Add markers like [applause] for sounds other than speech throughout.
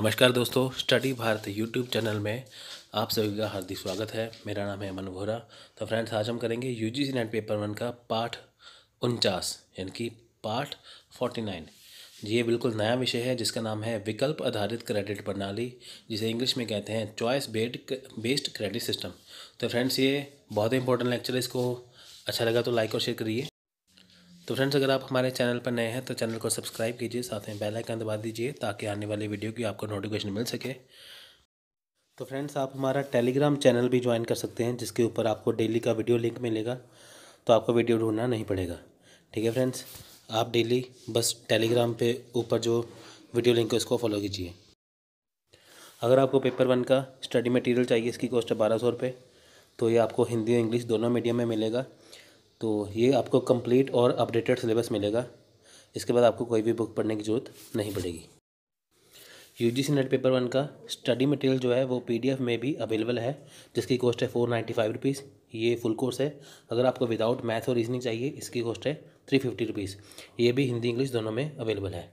नमस्कार दोस्तों study Bharat YouTube channel में आप सभी का हार्दिक स्वागत है मेरा नाम है अमन वोहरा तो फ्रेंड्स आज हम करेंगे U G NET paper one का पार्ट उनचास यानी कि पार्ट फोर्टी नाइन ये बिल्कुल नया विषय है जिसका नाम है विकल्प आधारित क्रेडिट प्रणाली जिसे इंग्लिश में कहते हैं choice bed based credit system तो फ्रेंड्स ये बहुत इंपॉर्टेंट लेक्चर है इसको अच्छा लगा तो लाइक और शेयर करिए तो फ्रेंड्स अगर आप हमारे चैनल पर नए हैं तो चैनल को सब्सक्राइब कीजिए साथ में बेल आइकन दबा दीजिए ताकि आने वाली वीडियो की आपको नोटिफिकेशन मिल सके तो फ्रेंड्स आप हमारा टेलीग्राम चैनल भी ज्वाइन कर सकते हैं जिसके ऊपर आपको डेली का वीडियो लिंक मिलेगा तो आपको वीडियो ढूंढना नहीं पड़ेगा ठीक है फ्रेंड्स आप डेली बस टेलीग्राम पे ऊपर जो वीडियो लिंक है उसको फॉलो कीजिए अगर आपको पेपर वन का स्टडी मटेरियल चाहिए इसकी कॉस्ट है बारह सौ रुपये तो ये आपको हिंदी और इंग्लिश दोनों मीडियम में मिलेगा तो ये आपको कंप्लीट और अपडेटेड सिलेबस मिलेगा इसके बाद आपको कोई भी बुक पढ़ने की ज़रूरत नहीं पड़ेगी U G C NET paper one का स्टडी मटेरियल जो है वो पी डी एफ में भी अवेलेबल है जिसकी कॉस्ट है फोर नाइन्टी फाइव रुपीज़ ये फुल कोर्स है अगर आपको विदाउट मैथ और रीजनिंग चाहिए इसकी कॉस्ट है थ्री फिफ्टी रुपीज़ ये भी हिंदी इंग्लिश दोनों में अवेलेबल है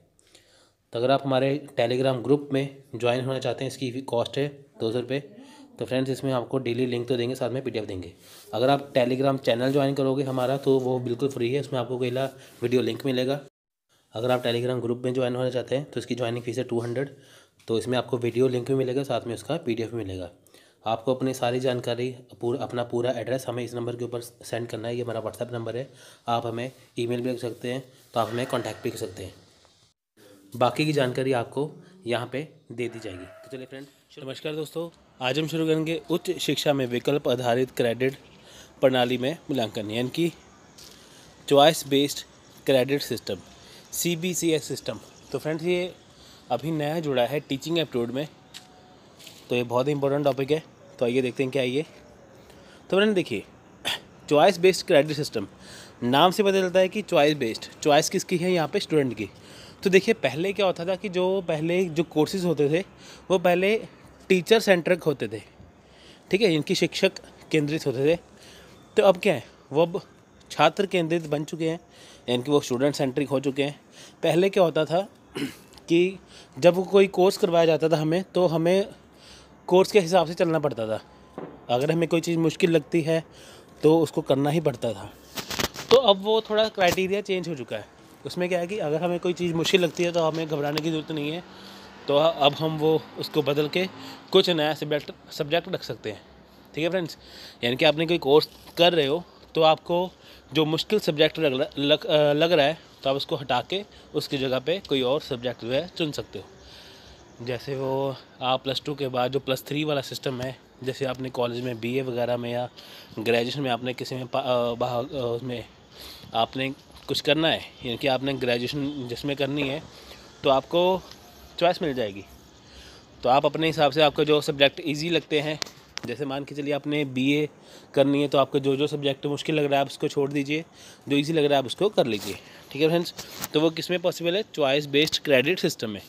तो अगर आप हमारे टेलीग्राम ग्रुप में ज्वाइन होना चाहते हैं इसकी कॉस्ट है दो सौ रुपये तो फ्रेंड्स इसमें आपको डेली लिंक तो देंगे साथ में पीडीएफ देंगे अगर आप टेलीग्राम चैनल ज्वाइन करोगे हमारा तो वो बिल्कुल फ्री है उसमें आपको पहला वीडियो लिंक मिलेगा अगर आप टेलीग्राम ग्रुप में ज्वाइन होना चाहते हैं तो इसकी ज्वाइनिंग फीस है टू हंड्रेड तो इसमें आपको वीडियो लिंक भी मिलेगा साथ में उसका पी भी मिलेगा आपको अपनी सारी जानकारी पूरा अपना पूरा एड्रेस हमें इस नंबर के ऊपर सेंड करना है ये हमारा व्हाट्सएप नंबर है आप हमें ईमेल भी कर सकते हैं तो आप हमें कॉन्टैक्ट भी कर सकते हैं बाकी की जानकारी आपको यहाँ पे दे दी जाएगी तो चलिए फ्रेंड नमस्कार दोस्तों आज हम शुरू करेंगे उच्च शिक्षा में विकल्प आधारित क्रेडिट प्रणाली में मूल्यांकन यानी कि choice based credit system C B C S system तो फ्रेंड्स ये अभी नया जुड़ा है टीचिंग एप्टीट्यूड में तो ये बहुत ही इंपॉर्टेंट टॉपिक है तो आइए देखते हैं क्या ये तो फ्रेंड देखिए चॉइस बेस्ड क्रेडिट सिस्टम नाम से पता चलता है कि चॉइस बेस्ड चॉइस किसकी है यहाँ पे स्टूडेंट की तो देखिए पहले क्या होता था कि जो पहले जो कोर्सेज होते थे वो पहले टीचर सेंट्रिक होते थे ठीक है इनकी शिक्षक केंद्रित होते थे तो अब क्या है वो अब छात्र केंद्रित बन चुके हैं यानी कि वो स्टूडेंट सेंट्रिक हो चुके हैं पहले क्या होता था [clears throat] कि जब कोई कोर्स करवाया जाता था हमें तो हमें कोर्स के हिसाब से चलना पड़ता था अगर हमें कोई चीज़ मुश्किल लगती है तो उसको करना ही पड़ता था तो अब वो थोड़ा क्राइटेरिया चेंज हो चुका है उसमें क्या है कि अगर हमें कोई चीज़ मुश्किल लगती है तो हमें घबराने की ज़रूरत नहीं है तो अब हम वो उसको बदल के कुछ नया सब्जेक्ट सब्जेक्ट रख सकते हैं ठीक है फ्रेंड्स यानी कि आपने कोई कोर्स कर रहे हो तो आपको जो मुश्किल सब्जेक्ट लग रहा लग, लग रहा है तो आप उसको हटा के उसकी जगह पे कोई और सब्जेक्ट जो है चुन सकते हो जैसे वो आप प्लस टू के बाद जो प्लस थ्री वाला सिस्टम है जैसे आपने कॉलेज में बीए वगैरह में या ग्रेजुएशन में आपने किसी में उसमें आपने कुछ करना है यानी कि आपने ग्रेजुएशन जिसमें करनी है तो आपको चॉइस मिल जाएगी तो आप अपने हिसाब से आपको जो सब्जेक्ट ईजी लगते हैं जैसे मान के चलिए आपने बीए करनी है तो आपको जो जो सब्जेक्ट मुश्किल लग रहा है आप उसको छोड़ दीजिए जो इजी लग रहा है आप उसको कर लीजिए ठीक है फ्रेंड्स तो वो किस में पॉसिबल है चॉइस बेस्ड क्रेडिट सिस्टम में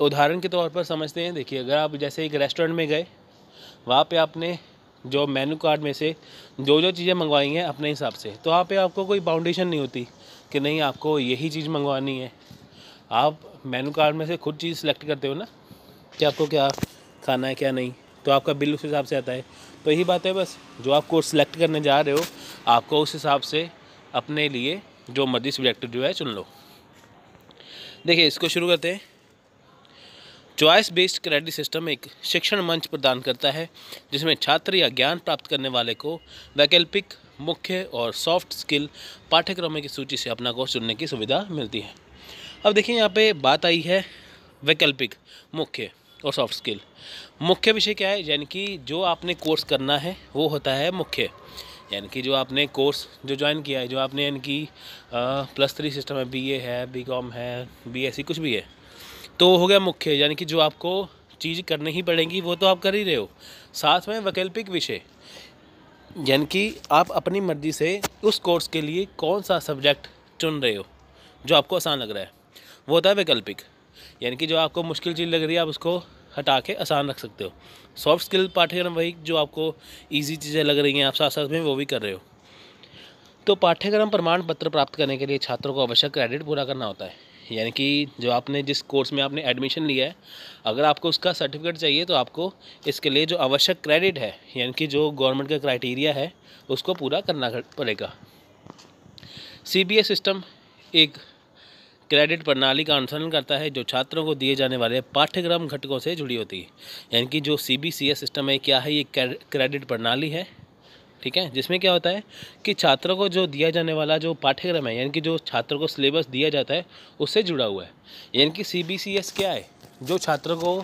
उदाहरण के तौर पर समझते हैं देखिए अगर आप जैसे एक रेस्टोरेंट में गए वहाँ पे आपने जो मेनू कार्ड में से जो जो चीज़ें मंगवाई हैं अपने हिसाब से तो वहाँ पे आपको कोई बाउंडेशन नहीं होती कि नहीं आपको यही चीज़ मंगवानी है आप मेनू कार्ड में से खुद चीज़ सेलेक्ट करते हो ना कि आपको क्या खाना है क्या नहीं तो आपका बिल उस हिसाब से आता है तो यही बात है बस जो आप कोर्स सेलेक्ट करने जा रहे हो आपको उस हिसाब से अपने लिए जो मर्जी सब्जेक्ट जो है चुन लो देखिए इसको शुरू करते हैं चॉइस बेस्ड क्रेडिट सिस्टम एक शिक्षण मंच प्रदान करता है जिसमें छात्र या ज्ञान प्राप्त करने वाले को वैकल्पिक मुख्य और सॉफ्ट स्किल पाठ्यक्रमों की सूची से अपना कोर्स चुनने की सुविधा मिलती है अब देखिए यहाँ पे बात आई है वैकल्पिक मुख्य और सॉफ्ट स्किल मुख्य विषय क्या है यानी कि जो आपने कोर्स करना है वो होता है मुख्य यानी कि जो आपने कोर्स जो ज्वाइन किया है जो आपने यानी कि प्लस थ्री सिस्टम है बीए है बीकॉम है बीएससी कुछ भी है तो हो गया मुख्य यानी कि जो आपको चीज़ करनी ही पड़ेगी वो तो आप कर ही रहे हो साथ में वैकल्पिक विषय यानी कि आप अपनी मर्ज़ी से उस कोर्स के लिए कौन सा सब्जेक्ट चुन रहे हो जो आपको आसान लग रहा है वो होता है वैकल्पिक यानी कि जो आपको मुश्किल चीज़ लग रही है आप उसको हटा के आसान रख सकते हो सॉफ्ट स्किल पाठ्यक्रम वही जो आपको ईजी चीज़ें लग रही हैं आप साथ साथ में वो भी कर रहे हो तो पाठ्यक्रम प्रमाण पत्र प्राप्त करने के लिए छात्रों को आवश्यक क्रेडिट पूरा करना होता है यानी कि जो आपने जिस कोर्स में आपने एडमिशन लिया है अगर आपको उसका सर्टिफिकेट चाहिए तो आपको इसके लिए जो आवश्यक क्रेडिट है यानी कि जो गवर्नमेंट का क्राइटेरिया है उसको पूरा करना पड़ेगा सी बी एस सिस्टम एक क्रेडिट प्रणाली का अनुसरण करता है जो छात्रों को दिए जाने वाले पाठ्यक्रम घटकों से जुड़ी होती है यानी कि जो C B C S system है क्या है ये क्रेडिट प्रणाली है ठीक है जिसमें क्या होता है कि छात्रों को जो दिया जाने वाला जो पाठ्यक्रम है यानी कि जो छात्रों को सिलेबस दिया जाता है उससे जुड़ा हुआ है यानी कि सी बी सी एस क्या है जो छात्रों को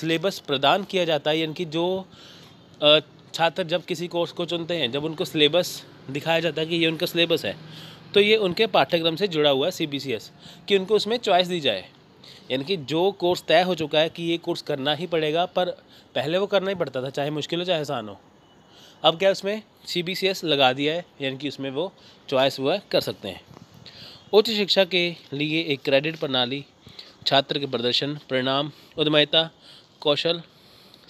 सिलेबस प्रदान किया जाता है यानी कि जो छात्र जब किसी कोर्स को चुनते हैं जब उनको सिलेबस दिखाया जाता है कि ये उनका सिलेबस है तो ये उनके पाठ्यक्रम से जुड़ा हुआ है सी कि उनको उसमें चॉइस दी जाए यानी कि जो कोर्स तय हो चुका है कि ये कोर्स करना ही पड़ेगा पर पहले वो करना ही पड़ता था चाहे मुश्किल हो चाहे आसान हो अब क्या उसमें सी लगा दिया है यानी कि उसमें वो चॉइस वह कर सकते हैं उच्च शिक्षा के लिए एक क्रेडिट प्रणाली छात्र के प्रदर्शन परिणाम उद्यमिता कौशल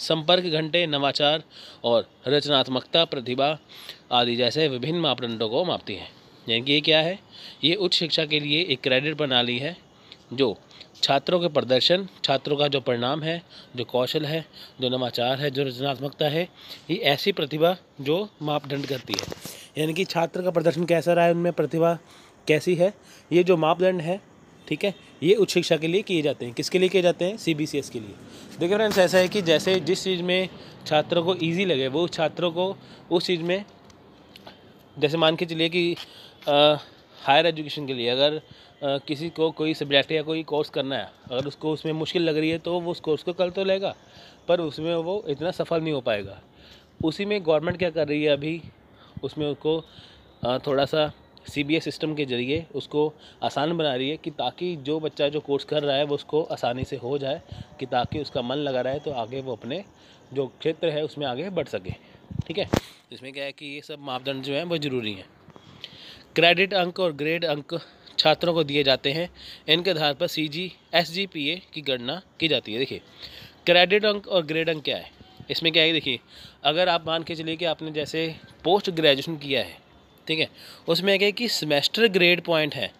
संपर्क घंटे नवाचार और रचनात्मकता प्रतिभा आदि जैसे विभिन्न मापदंडों को मापती हैं यानी कि ये क्या है ये उच्च शिक्षा के लिए एक क्रेडिट प्रणाली है जो छात्रों के प्रदर्शन छात्रों का जो परिणाम है जो कौशल है जो नवाचार है जो रचनात्मकता है ये ऐसी प्रतिभा जो मापदंड करती है यानी कि छात्र का प्रदर्शन कैसा रहा है उनमें प्रतिभा कैसी है ये जो मापदंड है ठीक है ये उच्च शिक्षा के लिए किए जाते हैं किसके लिए किए जाते हैं सी बी सी एस के लिए देखिए फ्रेंड्स ऐसा है कि जैसे जिस चीज़ में छात्रों को ईजी लगे वो छात्रों को उस चीज़ में जैसे मान के चलिए कि हायर एजुकेशन के लिए अगर आ, किसी को कोई सब्जेक्ट या कोई कोर्स करना है अगर उसको उसमें मुश्किल लग रही है तो वो उस कोर्स को कर तो लेगा पर उसमें वो इतना सफल नहीं हो पाएगा उसी में गवर्नमेंट क्या कर रही है अभी उसमें उसको आ, थोड़ा सा सी सिस्टम के ज़रिए उसको आसान बना रही है कि ताकि जो बच्चा जो कोर्स कर रहा है वो उसको आसानी से हो जाए कि ताकि उसका मन लगा रहा है तो आगे वो अपने जो क्षेत्र है उसमें आगे बढ़ सके ठीक है इसमें क्या है कि ये सब मापदंड जो हैं वो ज़रूरी हैं क्रेडिट अंक और ग्रेड अंक छात्रों को दिए जाते हैं इनके आधार पर सी G S G P A की गणना की जाती है देखिए क्रेडिट अंक और ग्रेड अंक क्या है इसमें क्या है देखिए अगर आप मान के चलिए कि आपने जैसे पोस्ट ग्रेजुएशन किया है ठीक है उसमें क्या है कि सेमेस्टर ग्रेड पॉइंट है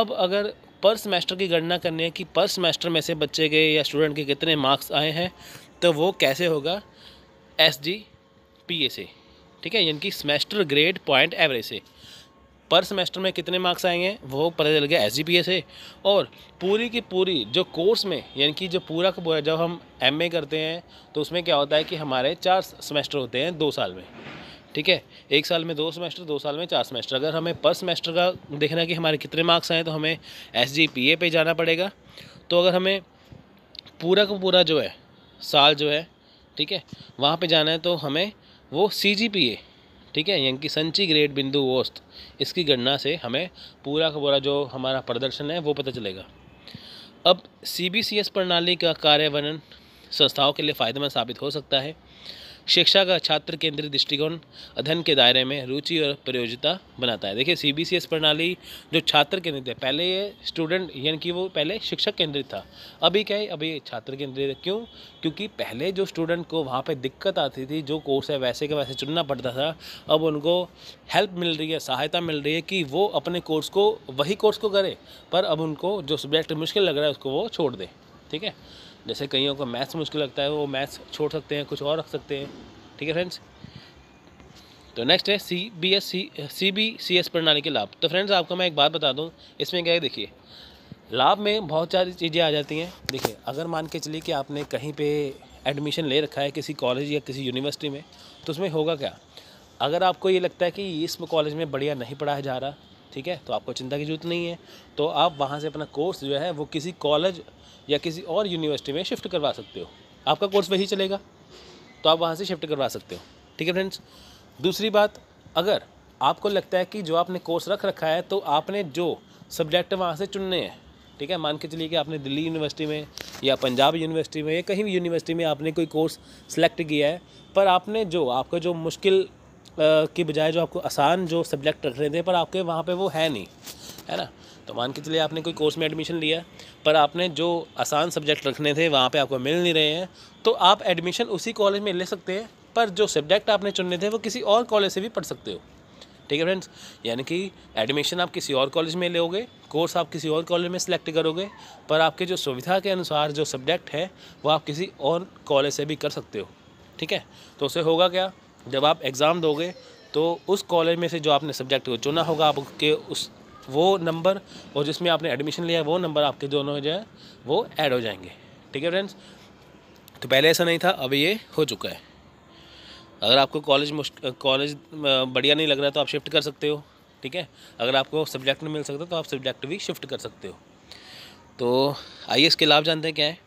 अब अगर पर सेमेस्टर की गणना करनी है कि पर सेमेस्टर में से बच्चे के या स्टूडेंट के कितने मार्क्स आए हैं तो वो कैसे होगा एस जी पी ए से ठीक है यानी कि सेमेस्टर ग्रेड पॉइंट एवरेज से पर सेमेस्टर में कितने मार्क्स आएंगे वो पता चल गया एस से और पूरी की पूरी जो कोर्स में यानी कि जो पूरा का पूरा जब हम एम करते हैं तो उसमें क्या होता है कि हमारे चार सेमेस्टर होते हैं दो साल में ठीक है एक साल में दो सेमेस्टर दो साल में चार सेमेस्टर अगर हमें पर सेमेस्टर का देखना कि हमारे कितने मार्क्स आए तो हमें एस जी पी ए पे जाना पड़ेगा तो अगर हमें पूरा का पूरा जो है साल जो है ठीक है वहाँ पे जाना है तो हमें वो सी जी पी ए ठीक है कि संची ग्रेट बिंदु वोस्त इसकी गणना से हमें पूरा का पूरा जो हमारा प्रदर्शन है वो पता चलेगा अब सी प्रणाली का कार्यवर्णन संस्थाओं के लिए फ़ायदेमंद साबित हो सकता है शिक्षा का छात्र केंद्रित दृष्टिकोण अध्ययन के दायरे में रुचि और प्रयोजिता बनाता है देखिए सी बी सी एस प्रणाली जो छात्र केंद्रित है पहले ये स्टूडेंट यानी कि वो पहले शिक्षक केंद्रित था अभी क्या है अभी छात्र केंद्रित है क्यों क्योंकि पहले जो स्टूडेंट को वहाँ पर दिक्कत आती थी जो कोर्स है वैसे के वैसे चुनना पड़ता था अब उनको हेल्प मिल रही है सहायता मिल रही है कि वो अपने कोर्स को वही कोर्स को करें पर अब उनको जो सब्जेक्ट मुश्किल लग रहा है उसको वो छोड़ दें ठीक है जैसे कईयों को मैथ्स मुश्किल लगता है वो मैथ्स छोड़ सकते हैं कुछ और रख सकते हैं ठीक है फ्रेंड्स तो नेक्स्ट है C B S C C B C S प्रणाली के लाभ तो फ्रेंड्स आपको मैं एक बात बता दूँ इसमें क्या है देखिए लाभ में बहुत सारी चीज़ें आ जाती हैं देखिए अगर मान के चलिए कि आपने कहीं पे एडमिशन ले रखा है किसी कॉलेज या किसी यूनिवर्सिटी में तो उसमें होगा क्या अगर आपको ये लगता है कि इस कॉलेज में बढ़िया नहीं पढ़ाया जा रहा ठीक है तो आपको चिंता की जरूरत नहीं है तो आप वहाँ से अपना कोर्स जो है वो किसी कॉलेज या किसी और यूनिवर्सिटी में शिफ्ट करवा सकते हो आपका कोर्स वही चलेगा तो आप वहाँ से शिफ्ट करवा सकते हो ठीक है फ्रेंड्स दूसरी बात अगर आपको लगता है कि जो आपने कोर्स रख रखा है तो आपने जो सब्जेक्ट वहाँ से चुनने हैं ठीक है मान के चलिए कि आपने दिल्ली यूनिवर्सिटी में या पंजाब यूनिवर्सिटी में या कहीं भी यूनिवर्सिटी में आपने कोई कोर्स सेलेक्ट किया है पर आपने जो आपका जो मुश्किल की बजाय जो आपको आसान जो सब्जेक्ट रख रहे थे पर आपके वहाँ पर वो है नहीं है ना तो मान के चलिए आपने कोई कोर्स में एडमिशन लिया पर आपने जो आसान सब्जेक्ट रखने थे वहाँ पे आपको मिल नहीं रहे हैं तो आप एडमिशन उसी कॉलेज में ले सकते हैं पर जो सब्जेक्ट आपने चुनने थे वो किसी और कॉलेज से भी पढ़ सकते हो ठीक है फ्रेंड्स यानी कि एडमिशन आप किसी और कॉलेज में लोगे कोर्स आप किसी और कॉलेज में सेलेक्ट करोगे पर आपके जो सुविधा के अनुसार जो सब्जेक्ट है वो आप किसी और कॉलेज से भी कर सकते हो ठीक है तो उसे होगा क्या जब आप एग्ज़ाम दोगे तो उस कॉलेज में से जो आपने सब्जेक्ट को चुना होगा आपके उस वो नंबर और जिसमें आपने एडमिशन लिया है वो नंबर आपके दोनों जो है वो ऐड हो जाएंगे ठीक है फ्रेंड्स तो पहले ऐसा नहीं था अब ये हो चुका है अगर आपको कॉलेज कॉलेज बढ़िया नहीं लग रहा है तो आप शिफ्ट कर सकते हो ठीक है अगर आपको सब्जेक्ट नहीं मिल सकता तो आप सब्जेक्ट भी शिफ्ट कर सकते हो तो आइए इसके लाभ जानते हैं क्या है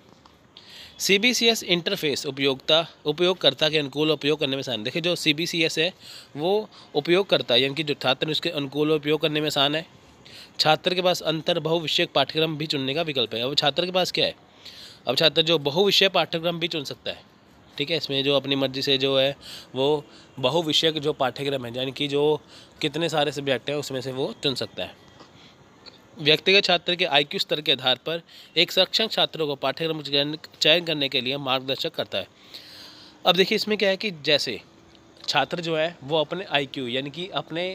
C B C S interface उपयोगता उपयोगकर्ता के अनुकूल उपयोग करने में आसान देखिए जो सी बी सी एस है वो उपयोगकर्ता यानी कि जो छात्र उसके अनुकूल उपयोग करने में आसान है छात्र के पास अंतर बहुविषयक पाठ्यक्रम भी चुनने का विकल्प है अब छात्र के पास क्या है अब छात्र जो बहुविषय पाठ्यक्रम भी चुन सकता है ठीक है इसमें जो अपनी मर्जी से जो है वो बहुविषयक जो पाठ्यक्रम है यानी कि जो कितने सारे सब्जेक्ट हैं उसमें से वो चुन सकता है व्यक्तिगत छात्र के आईक्यू स्तर के आधार पर एक सक्षम छात्रों को पाठ्यक्रम चयन करने के लिए मार्गदर्शक करता है अब देखिए इसमें क्या है कि जैसे छात्र जो है वो अपने आईक्यू यानी कि अपने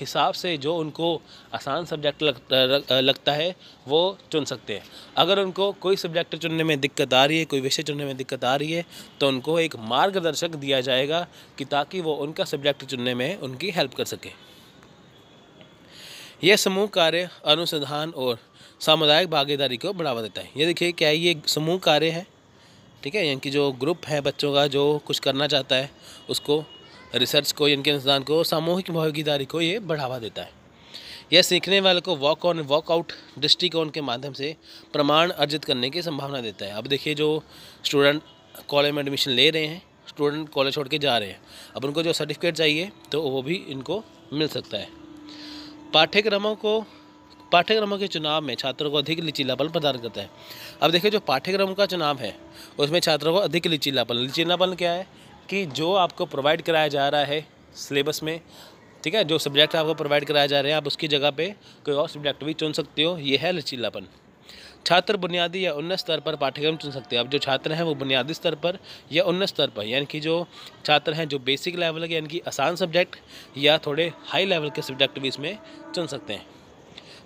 हिसाब से जो उनको आसान सब्जेक्ट लगता लगता है वो चुन सकते हैं अगर उनको कोई सब्जेक्ट चुनने में दिक्कत आ रही है कोई विषय चुनने में दिक्कत आ रही है तो उनको एक मार्गदर्शक दिया जाएगा कि ताकि वो उनका सब्जेक्ट चुनने में उनकी हेल्प कर सकें यह समूह कार्य अनुसंधान और सामुदायिक भागीदारी को बढ़ावा देता है ये देखिए क्या ये समूह कार्य है ठीक है यानी कि जो ग्रुप है बच्चों का जो कुछ करना चाहता है उसको रिसर्च को इनके अनुसंधान को सामूहिक भागीदारी को ये बढ़ावा देता है यह सीखने वाले को वॉक ऑन वॉकआउट दृष्टिकोण के माध्यम से प्रमाण अर्जित करने की संभावना देता है अब देखिए जो स्टूडेंट कॉलेज में एडमिशन ले रहे हैं स्टूडेंट कॉलेज छोड़ के जा रहे हैं अब उनको जो सर्टिफिकेट चाहिए तो वो भी इनको मिल सकता है पाठ्यक्रमों को पाठ्यक्रमों के चुनाव में छात्रों को अधिक लचीलापन प्रदान करता है अब देखिए जो पाठ्यक्रम का चुनाव है उसमें छात्रों को अधिक लचीलापन लचीलापन क्या है कि जो आपको प्रोवाइड कराया जा रहा है सिलेबस में ठीक है जो सब्जेक्ट आपको प्रोवाइड कराया जा रहे हैं आप उसकी जगह पे कोई और सब्जेक्ट भी चुन सकते हो ये है लचीलापन छात्र बुनियादी या उन्नत स्तर पर पाठ्यक्रम चुन सकते हैं अब जो छात्र हैं वो बुनियादी स्तर पर या उन्नत स्तर पर यानी कि जो छात्र हैं जो बेसिक लेवल के यानी कि आसान सब्जेक्ट या थोड़े हाई लेवल के सब्जेक्ट भी इसमें चुन सकते हैं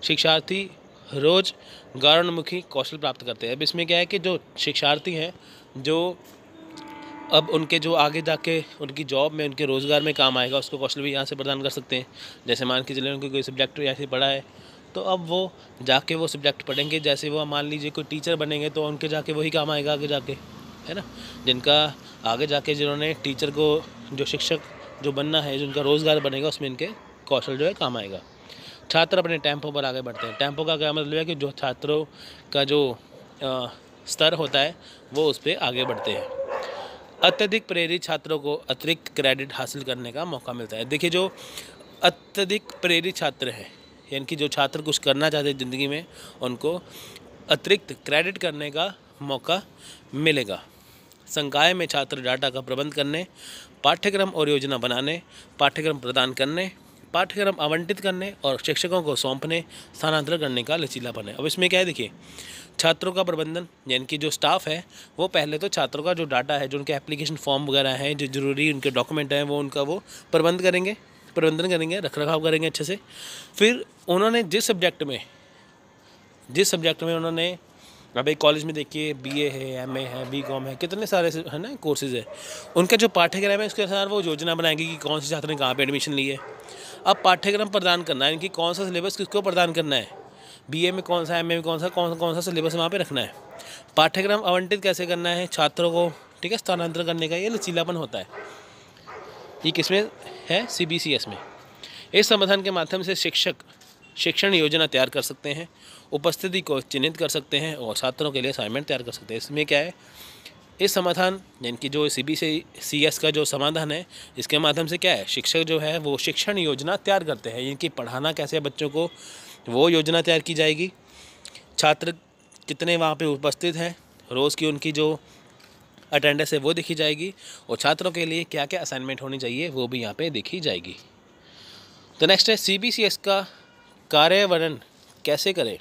शिक्षार्थी रोज़ गारणमुखी कौशल प्राप्त करते हैं अब इसमें क्या है कि जो शिक्षार्थी हैं जो अब उनके जो आगे जाके उनकी जॉब में उनके रोज़गार में काम आएगा उसको कौशल भी यहाँ से प्रदान कर सकते हैं जैसे मान के चले उनको कोई सब्जेक्ट यहाँ से पढ़ा है तो अब वो जाके वो सब्जेक्ट पढ़ेंगे जैसे वो मान लीजिए कोई टीचर बनेंगे तो उनके जाके वही काम आएगा आगे जाके है ना जिनका आगे जाके जिन्होंने टीचर को जो शिक्षक जो बनना है जिनका रोज़गार बनेगा उसमें इनके कौशल जो है काम आएगा छात्र अपने टैंपो पर आगे बढ़ते हैं टैंपो का क्या मतलब है कि जो छात्रों का जो आ, स्तर होता है वो उस पर आगे बढ़ते हैं अत्यधिक प्रेरित छात्रों को अतिरिक्त क्रेडिट हासिल करने का मौका मिलता है देखिए जो अत्यधिक प्रेरित छात्र हैं यानी कि जो छात्र कुछ करना चाहते हैं ज़िंदगी में उनको अतिरिक्त क्रेडिट करने का मौका मिलेगा संकाय में छात्र डाटा का प्रबंध करने पाठ्यक्रम और योजना बनाने पाठ्यक्रम प्रदान करने पाठ्यक्रम आवंटित करने और शिक्षकों को सौंपने स्थानांतरण करने का लचीलापन है अब इसमें क्या है देखिए छात्रों का प्रबंधन यानी कि जो स्टाफ है वो पहले तो छात्रों का जो डाटा है जो उनके एप्लीकेशन फॉर्म वगैरह हैं जो जरूरी उनके डॉक्यूमेंट हैं वो उनका वो प्रबंध करेंगे प्रबंधन करेंगे रख रखाव करेंगे अच्छे से फिर उन्होंने जिस सब्जेक्ट में जिस सब्जेक्ट में उन्होंने अब एक कॉलेज में देखिए बीए है एमए है बीकॉम है कितने सारे है ना कोर्सेज़ है उनका जो पाठ्यक्रम है उसके अनुसार वो योजना बनाएंगे कि कौन से छात्र ने कहाँ पर एडमिशन लिए अब पाठ्यक्रम प्रदान करना है इनकी कौन सा सिलेबस किसको प्रदान करना है बीए में कौन सा एमए में कौन सा कौन सा कौन सा सिलेबस वहाँ पे रखना है पाठ्यक्रम आवंटित कैसे करना है छात्रों को ठीक है स्थानांतरण करने का ये लचीलापन होता है ये किसमें है सी में इस समाधान के माध्यम से शिक्षक शिक्षण योजना तैयार कर सकते हैं उपस्थिति को चिन्हित कर सकते हैं और छात्रों के लिए असाइनमेंट तैयार कर सकते हैं इसमें क्या है इस समाधान यानी कि जो सी बी सी एस का जो समाधान है इसके माध्यम से क्या है शिक्षक जो है वो शिक्षण योजना तैयार करते हैं इनकी पढ़ाना कैसे है बच्चों को वो योजना तैयार की जाएगी छात्र कितने वहाँ पे उपस्थित हैं रोज़ की उनकी जो अटेंडेंस है वो देखी जाएगी और छात्रों के लिए क्या क्या असाइनमेंट होनी चाहिए वो भी यहाँ पर देखी जाएगी तो नेक्स्ट है सी बी सी एस का कार्यावरण कैसे करें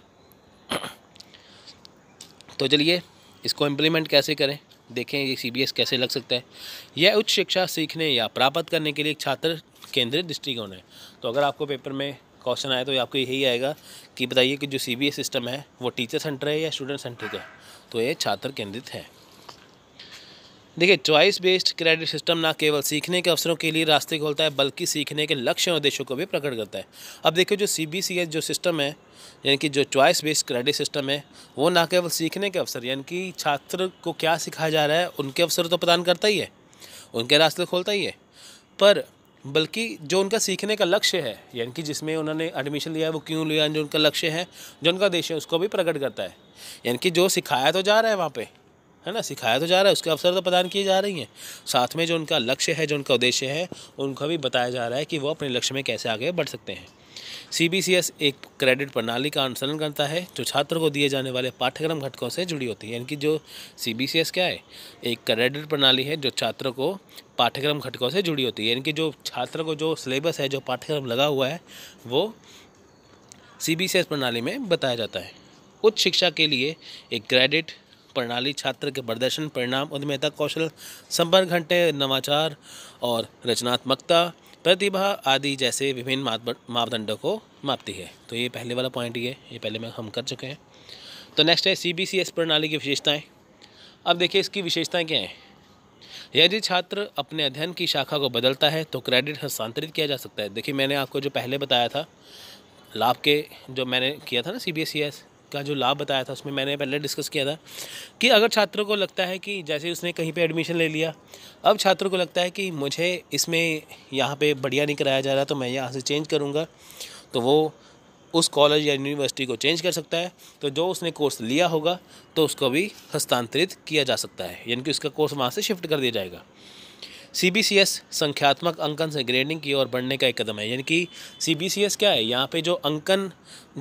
तो चलिए इसको इम्प्लीमेंट कैसे करें देखें ये सी कैसे लग सकता है यह उच्च शिक्षा सीखने या प्राप्त करने के लिए छात्र केंद्रित दृष्टिकोण है तो अगर आपको पेपर में क्वेश्चन आए तो आपको यही आएगा कि बताइए कि जो सी सिस्टम है वो टीचर सेंटर है या स्टूडेंट सेंटर है तो ये छात्र केंद्रित है देखिए चॉइस बेस्ड क्रेडिट सिस्टम ना केवल सीखने के अवसरों के लिए रास्ते खोलता है बल्कि सीखने के लक्ष्य और उद्देश्यों को भी प्रकट करता है अब देखिए जो सी जो सिस्टम है यानी कि जो चॉइस बेस्ड क्रेडिट सिस्टम है वो ना केवल सीखने के अवसर यानी कि छात्र को क्या सिखाया जा रहा है उनके अवसर तो प्रदान करता ही है उनके रास्ते खोलता ही है पर बल्कि जो उनका सीखने का लक्ष्य है यानी कि जिसमें उन्होंने एडमिशन लिया है वो क्यों लिया जो उनका लक्ष्य है जो उनका उद्देश्य है उसको भी प्रकट करता है यानी कि जो सिखाया तो जा रहा है वहाँ पे है ना सिखाया तो जा रहा है उसके अवसर तो प्रदान किए जा रही हैं साथ में जो उनका लक्ष्य है जो उनका उद्देश्य है उनको भी बताया जा रहा है कि वो अपने लक्ष्य में कैसे आगे बढ़ सकते हैं एस एक क्रेडिट प्रणाली का अनुसरण करता है जो छात्र को दिए जाने वाले पाठ्यक्रम घटकों से जुड़ी होती है यानी कि जो एस क्या है एक क्रेडिट प्रणाली है जो छात्र को पाठ्यक्रम घटकों से जुड़ी होती है यानी कि जो छात्र को जो सिलेबस है जो पाठ्यक्रम लगा हुआ है वो सी प्रणाली में बताया जाता है उच्च शिक्षा के लिए एक क्रेडिट प्रणाली छात्र के प्रदर्शन परिणाम उद्यमिता कौशल संपर्क घंटे नवाचार और रचनात्मकता प्रतिभा आदि जैसे विभिन्न मापदंडों को मापती है तो ये पहले वाला पॉइंट ये ये पहले में हम कर चुके हैं तो नेक्स्ट है सी बी सी एस प्रणाली की विशेषताएँ अब देखिए इसकी विशेषताएँ क्या हैं यदि छात्र अपने अध्ययन की शाखा को बदलता है तो क्रेडिट हस्तांतरित किया जा सकता है देखिए मैंने आपको जो पहले बताया था लाभ के जो मैंने किया था ना सी बी एस का जो लाभ बताया था उसमें मैंने पहले डिस्कस किया था कि अगर छात्रों को लगता है कि जैसे उसने कहीं पे एडमिशन ले लिया अब छात्रों को लगता है कि मुझे इसमें यहाँ पे बढ़िया नहीं कराया जा रहा तो मैं यहाँ से चेंज करूँगा तो वो उस कॉलेज या यूनिवर्सिटी को चेंज कर सकता है तो जो उसने कोर्स लिया होगा तो उसको भी हस्तांतरित किया जा सकता है यानी कि उसका कोर्स वहाँ से शिफ्ट कर दिया जाएगा एस संख्यात्मक अंकन से ग्रेडिंग की ओर बढ़ने का एक कदम है यानी कि एस क्या है यहाँ पे जो अंकन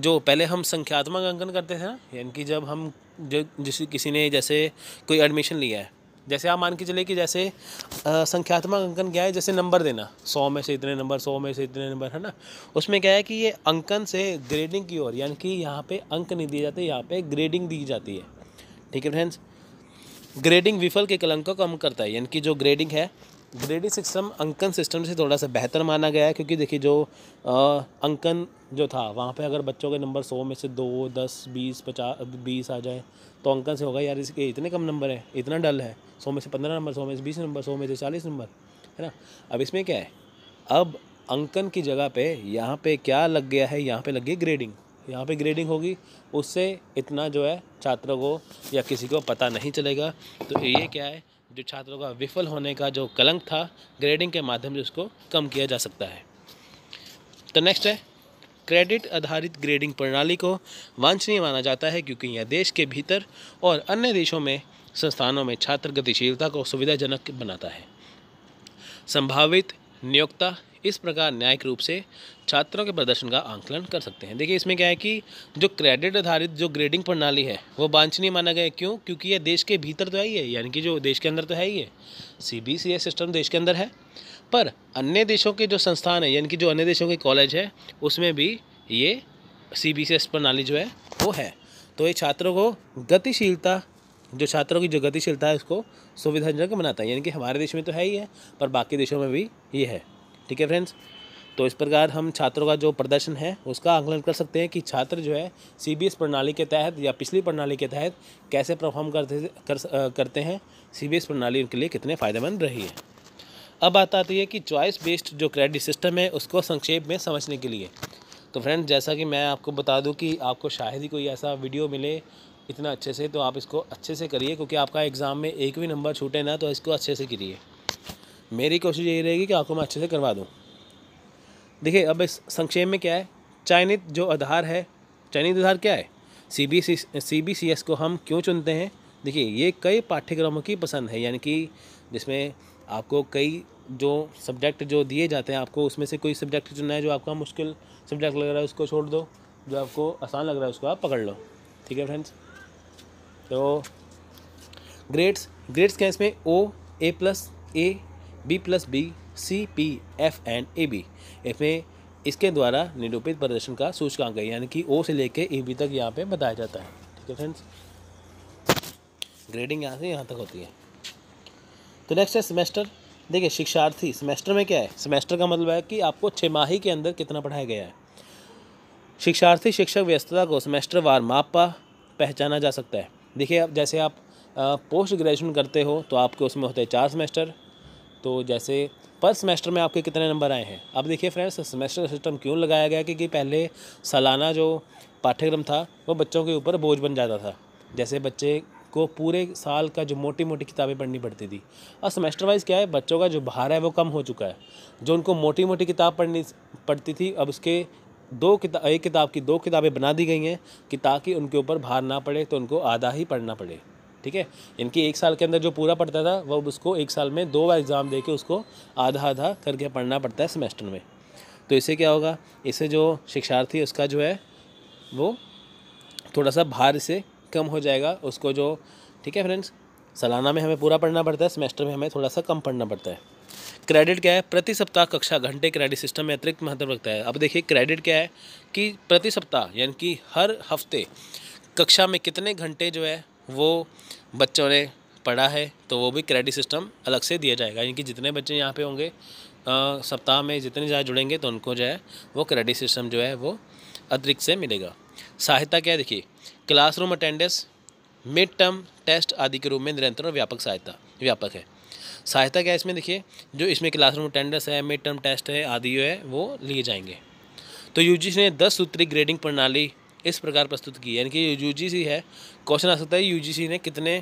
जो पहले हम संख्यात्मक अंकन करते थे ना यानी कि जब हम जो जिस किसी ने जैसे कोई एडमिशन लिया है जैसे आप मान के चले कि जैसे संख्यात्मक अंकन क्या है जैसे नंबर देना सौ में से इतने नंबर सौ में से इतने नंबर है ना उसमें क्या है कि ये अंकन से ग्रेडिंग की ओर यानी कि यहाँ पे अंक नहीं दिए जाते यहाँ पे ग्रेडिंग दी जाती है ठीक है फ्रेंड्स ग्रेडिंग विफल के कलंक को कम करता है यानी कि जो ग्रेडिंग है ग्रेडिंग सिस्टम अंकन सिस्टम से थोड़ा सा बेहतर माना गया है क्योंकि देखिए जो आ, अंकन जो था वहाँ पे अगर बच्चों के नंबर सौ में से दो दस बीस पचास बीस आ जाए तो अंकन से होगा यार इसके इतने कम नंबर हैं इतना डल है सौ में से पंद्रह नंबर सौ में से बीस नंबर सौ में से चालीस नंबर है ना अब इसमें क्या है अब अंकन की जगह पे यहाँ पे क्या लग गया है यहाँ पे लग गई ग्रेडिंग यहाँ पे ग्रेडिंग होगी उससे इतना जो है छात्रों को या किसी को पता नहीं चलेगा तो ये क्या है जो छात्रों का विफल होने का जो कलंक था ग्रेडिंग के माध्यम से उसको कम किया जा सकता है तो नेक्स्ट है क्रेडिट आधारित ग्रेडिंग प्रणाली को वांछनीय माना जाता है क्योंकि यह देश के भीतर और अन्य देशों में संस्थानों में छात्र गतिशीलता को सुविधाजनक बनाता है संभावित नियोक्ता इस प्रकार न्यायिक रूप से छात्रों के प्रदर्शन का आंकलन कर सकते हैं देखिए इसमें क्या है कि जो क्रेडिट आधारित जो ग्रेडिंग प्रणाली है वो वांछनीय माना गया क्यों क्योंकि यह देश के भीतर तो है ही है यानी कि जो देश के अंदर तो है ही है C B C S system देश के अंदर है पर अन्य देशों के जो संस्थान है यानी कि जो अन्य देशों के कॉलेज है उसमें भी ये सी बी सी एस प्रणाली जो है वो है तो ये छात्रों को गतिशीलता जो छात्रों की जो गतिशीलता है उसको सुविधाजनक बनाता है यानी कि हमारे देश में तो है ही है पर बाकी देशों में भी ये है ठीक है फ्रेंड्स तो इस प्रकार हम छात्रों का जो प्रदर्शन है उसका आकलन कर सकते हैं कि छात्र जो है सी प्रणाली के तहत या पिछली प्रणाली के तहत कैसे परफॉर्म करते कर, करते हैं सी प्रणाली उनके लिए कितने फ़ायदेमंद रही है अब बात आती है कि चॉइस बेस्ड जो क्रेडिट सिस्टम है उसको संक्षेप में समझने के लिए तो फ्रेंड जैसा कि मैं आपको बता दूँ कि आपको शायद ही कोई ऐसा वीडियो मिले इतना अच्छे से तो आप इसको अच्छे से करिए क्योंकि आपका एग्ज़ाम में एक भी नंबर छूटे ना तो इसको अच्छे से करिए मेरी कोशिश यही रहेगी कि आपको मैं अच्छे से करवा दूँ देखिए अब इस संक्षेप में क्या है चयनित जो आधार है चयनित आधार क्या है C B C C B C S को हम क्यों चुनते हैं देखिए ये कई पाठ्यक्रमों की पसंद है यानी कि जिसमें आपको कई जो सब्जेक्ट जो दिए जाते हैं आपको उसमें से कोई सब्जेक्ट चुनना है जो आपका मुश्किल सब्जेक्ट लग रहा है उसको छोड़ दो जो आपको आसान लग रहा है उसको आप पकड़ लो ठीक है फ्रेंड्स तो ग्रेड्स ग्रेड्स क्या इसमें O A plus A B plus B C P F and A B इसमें इसके द्वारा निरूपित प्रदर्शन का सूचकांक है यानी कि ओ से लेके ई बी तक यहाँ पे बताया जाता है ठीक है फ्रेंड्स ग्रेडिंग यहाँ से यहाँ तक होती है तो नेक्स्ट है सेमेस्टर देखिए शिक्षार्थी सेमेस्टर में क्या है सेमेस्टर का मतलब है कि आपको छमाही के अंदर कितना पढ़ाया गया है शिक्षार्थी शिक्षक व्यस्तता को सेमेस्टर वार मापा पहचाना जा सकता है देखिए अब जैसे आप पोस्ट ग्रेजुएशन करते हो तो आपके उसमें होते हैं चार सेमेस्टर तो जैसे पर सेमेस्टर में आपके कितने नंबर आए हैं अब देखिए फ्रेंड्स सेमेस्टर सिस्टम क्यों लगाया गया क्योंकि पहले सालाना जो पाठ्यक्रम था वो बच्चों के ऊपर बोझ बन जाता था जैसे बच्चे को पूरे साल का जो मोटी मोटी किताबें पढ़नी पड़ती थी और सेमेस्टर वाइज क्या है बच्चों का जो भार है वो कम हो चुका है जो उनको मोटी मोटी किताब पढ़नी पड़ती थी अब उसके दो किताब एक किताब की दो किताबें बना दी गई हैं कि ताकि उनके ऊपर भार ना पड़े तो उनको आधा ही पढ़ना पड़े ठीक है इनकी एक साल के अंदर जो पूरा पड़ता था वह उसको एक साल में दो बार एग्ज़ाम दे के उसको आधा आधा करके पढ़ना पड़ता है सेमेस्टर में तो इससे क्या होगा इससे जो शिक्षार्थी उसका जो है वो थोड़ा सा भार से कम हो जाएगा उसको जो ठीक है फ्रेंड्स सालाना में हमें पूरा पढ़ना पड़ता है सेमेस्टर में हमें थोड़ा सा कम पढ़ना पड़ता है क्रेडिट क्या है प्रति सप्ताह कक्षा घंटे क्रेडिट सिस्टम में अतिरिक्त महत्व रखता है अब देखिए क्रेडिट क्या है कि प्रति सप्ताह यानी कि हर हफ्ते कक्षा में कितने घंटे जो है वो बच्चों ने पढ़ा है तो वो भी क्रेडिट सिस्टम अलग से दिया जाएगा यानी कि जितने बच्चे यहाँ पे होंगे सप्ताह में जितने ज़्यादा जुड़ेंगे तो उनको जो है वो क्रेडिट सिस्टम जो है वो अतिरिक्त से मिलेगा सहायता क्या देखिए classroom attendance mid term test आदि के रूप में निरंतर और व्यापक सहायता व्यापक है सहायता क्या इसमें देखिए जो इसमें क्लासरूम अटेंडेंस है मिड टर्म टेस्ट है आदि जो है वो लिए जाएंगे तो यूजीसी ने दस सूत्री ग्रेडिंग प्रणाली इस प्रकार प्रस्तुत की यानी कि यूजीसी है क्वेश्चन आ सकता है यूजीसी ने कितने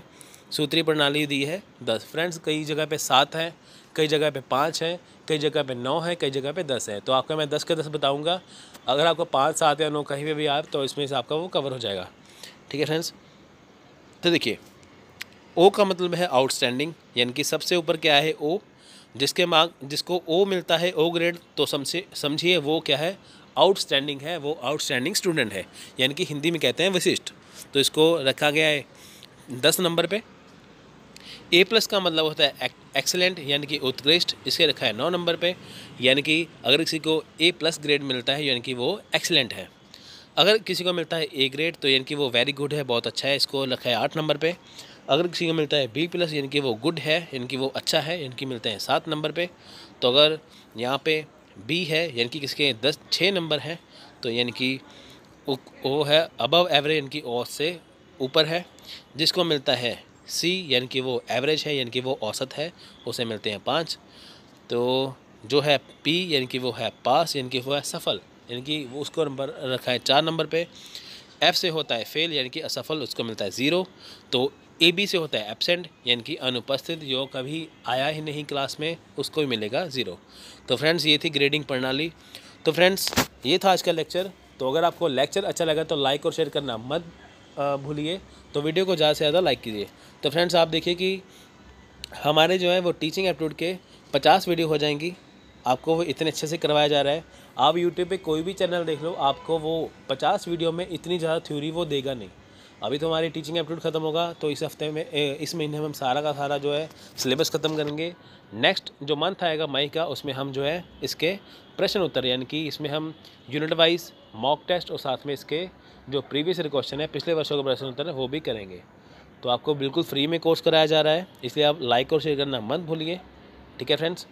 सूत्री प्रणाली दी है दस फ्रेंड्स कई जगह पे सात है कई जगह पे पाँच है कई जगह पे नौ है कई जगह पे दस है तो आपका मैं दस के दस बताऊंगा अगर आपको पाँच सात या नौ कहीं पे भी आए तो इसमें से आपका वो कवर हो जाएगा ठीक है फ्रेंड्स तो देखिए ओ का मतलब है आउटस्टैंडिंग यानी कि सबसे ऊपर क्या है ओ जिसके मार्क जिसको ओ मिलता है ओ ग्रेड तो समझिए वो क्या है आउटस्टैंडिंग है वो आउटस्टैंडिंग स्टूडेंट है यानी कि हिंदी में कहते हैं विशिष्ट तो इसको रखा गया है दस नंबर पे ए प्लस का मतलब होता है एक्सेलेंट यानी कि उत्कृष्ट इसे रखा है नौ नंबर पे यानी कि अगर किसी को ए प्लस ग्रेड मिलता है यानी कि वो एक्सेलेंट है अगर किसी को मिलता है ए ग्रेड तो यानी कि वो वेरी गुड है बहुत अच्छा है इसको रखा है आठ नंबर पर अगर किसी को मिलता है बी प्लस यानी कि वो गुड है यानी कि वो अच्छा है यानी कि मिलते हैं सात नंबर पर तो अगर यहाँ पे बी है यानी कि किसके दस छः नंबर हैं तो यानी कि ओ है अबव एवरेज यानी कि ओ से ऊपर है जिसको मिलता है सी यानी कि वो एवरेज है यानी कि वो औसत है उसे मिलते हैं पाँच तो जो है पी यानी कि वो है पास यानी कि वो है सफल यानी कि वो उसको नंबर रखा है चार नंबर पे एफ़ से होता है फेल यानी कि असफल उसको मिलता है ज़ीरो तो ए बी से होता है एबसेंट यानी कि अनुपस्थित जो कभी आया ही नहीं क्लास में उसको भी मिलेगा ज़ीरो तो फ्रेंड्स ये थी ग्रेडिंग प्रणाली तो फ्रेंड्स ये था आज का लेक्चर तो अगर आपको लेक्चर अच्छा लगा तो लाइक और शेयर करना मत भूलिए तो वीडियो को ज़्यादा से ज़्यादा लाइक कीजिए तो फ्रेंड्स आप देखिए कि हमारे जो है वो टीचिंग एप्टीट्यूड के पचास वीडियो हो जाएंगी आपको वो इतने अच्छे से करवाया जा रहा है आप यूट्यूब पर कोई भी चैनल देख लो आपको वो पचास वीडियो में इतनी ज़्यादा थ्योरी वो देगा नहीं अभी तो हमारी टीचिंग एप्टीट्यूड ख़त्म होगा तो इस हफ्ते में इस महीने में हम सारा का सारा जो है सिलेबस ख़त्म करेंगे नेक्स्ट जो मंथ आएगा मई का उसमें हम जो है इसके प्रश्न उत्तर यानी कि इसमें हम यूनिट वाइज मॉक टेस्ट और साथ में इसके जो प्रीवियस ईयर क्वेश्चन है पिछले वर्षों के प्रश्न उत्तर है वो भी करेंगे तो आपको बिल्कुल फ्री में कोर्स कराया जा रहा है इसलिए आप लाइक और शेयर करना मत भूलिए ठीक है फ्रेंड्स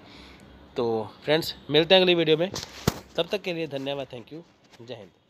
तो फ्रेंड्स मिलते हैं अगली वीडियो में तब तक के लिए धन्यवाद थैंक यू जय हिंद